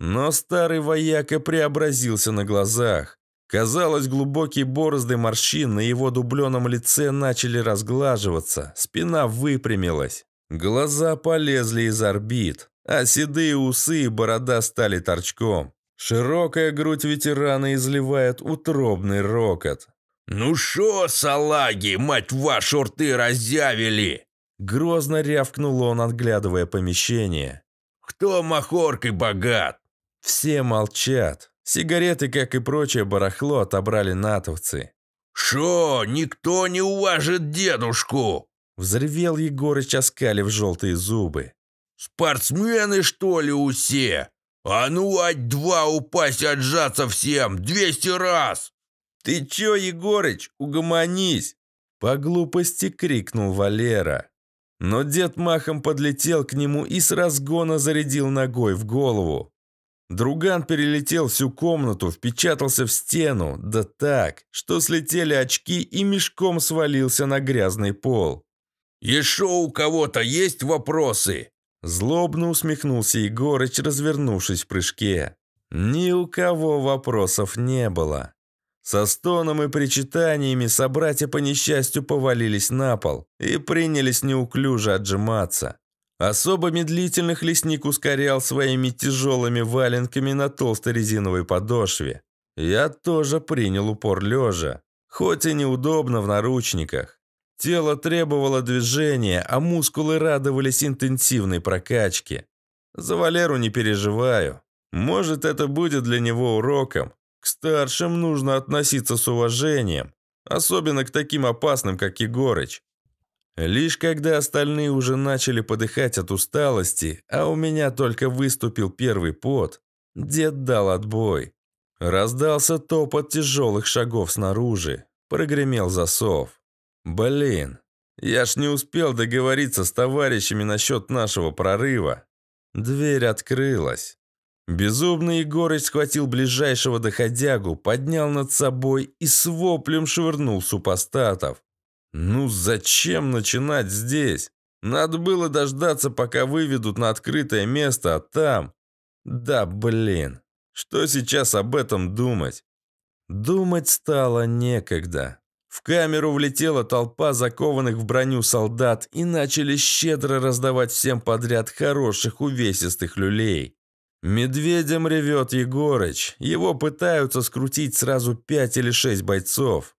Но старый вояка преобразился на глазах. Казалось, глубокие борозды морщин на его дубленом лице начали разглаживаться, спина выпрямилась, глаза полезли из орбит, а седые усы и борода стали торчком. Широкая грудь ветерана изливает утробный рокот. «Ну шо, салаги, мать вашу, рты разъявили!» Грозно рявкнул он, отглядывая помещение. «Кто махоркой богат?» Все молчат. Сигареты, как и прочее барахло, отобрали натовцы. «Шо, никто не уважит дедушку?» Взревел Егорыч, оскалив желтые зубы. «Спортсмены, что ли, усе? А ну, ать два упасть, отжаться всем, двести раз!» «Ты чё, Егорыч, угомонись!» По глупости крикнул Валера. Но дед махом подлетел к нему и с разгона зарядил ногой в голову. Друган перелетел всю комнату, впечатался в стену, да так, что слетели очки и мешком свалился на грязный пол. «Еще у кого-то есть вопросы?» Злобно усмехнулся Егорыч, развернувшись в прыжке. Ни у кого вопросов не было. Со стоном и причитаниями собратья по несчастью повалились на пол и принялись неуклюже отжиматься. Особо медлительных лесник ускорял своими тяжелыми валенками на толстой резиновой подошве. Я тоже принял упор лежа, хоть и неудобно в наручниках. Тело требовало движения, а мускулы радовались интенсивной прокачке. За Валеру не переживаю. Может, это будет для него уроком. К старшим нужно относиться с уважением, особенно к таким опасным, как Егорыч. Лишь когда остальные уже начали подыхать от усталости, а у меня только выступил первый пот, дед дал отбой. Раздался топот тяжелых шагов снаружи. Прогремел засов. «Блин, я ж не успел договориться с товарищами насчет нашего прорыва». Дверь открылась. Безумный Егорыч схватил ближайшего доходягу, поднял над собой и с воплем швырнул супостатов. «Ну зачем начинать здесь? Надо было дождаться, пока выведут на открытое место, а там... Да блин, что сейчас об этом думать?» Думать стало некогда. В камеру влетела толпа закованных в броню солдат и начали щедро раздавать всем подряд хороших увесистых люлей. Медведем ревет Егорыч. Его пытаются скрутить сразу пять или шесть бойцов.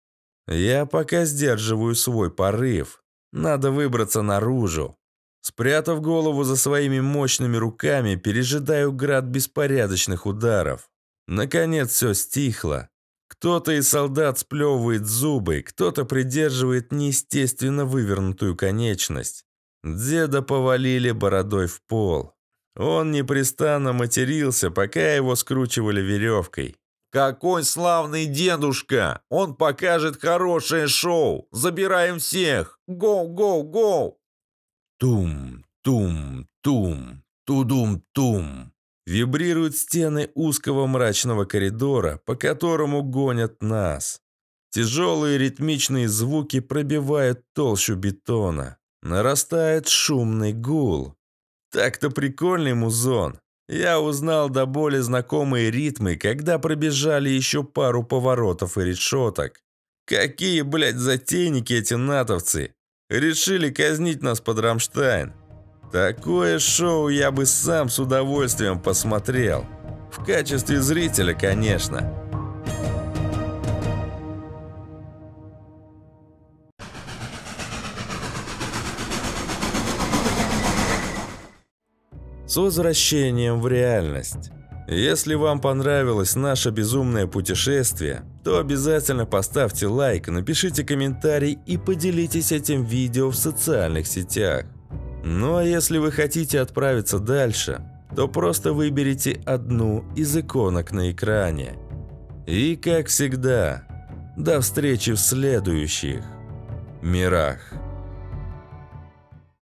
Я пока сдерживаю свой порыв. Надо выбраться наружу. Спрятав голову за своими мощными руками, пережидаю град беспорядочных ударов. Наконец все стихло. Кто-то из солдат сплевывает зубы, кто-то придерживает неестественно вывернутую конечность. Деда повалили бородой в пол. Он непрестанно матерился, пока его скручивали веревкой. «Какой славный дедушка! Он покажет хорошее шоу! Забираем всех! Гоу-гоу-гоу!» Тум, тум, тум, тудум-тум. Вибрируют стены узкого мрачного коридора, по которому гонят нас. Тяжелые ритмичные звуки пробивают толщу бетона. Нарастает шумный гул. Так-то прикольный музон. Я узнал до боли знакомые ритмы, когда пробежали еще пару поворотов и решеток. Какие, блядь, затейники эти натовцы. Решили казнить нас под Рамштайн. Такое шоу я бы сам с удовольствием посмотрел. В качестве зрителя, конечно. С возвращением в реальность. Если вам понравилось наше безумное путешествие, то обязательно поставьте лайк, напишите комментарий и поделитесь этим видео в социальных сетях. Ну а если вы хотите отправиться дальше, то просто выберите одну из иконок на экране. И как всегда, до встречи в следующих мирах.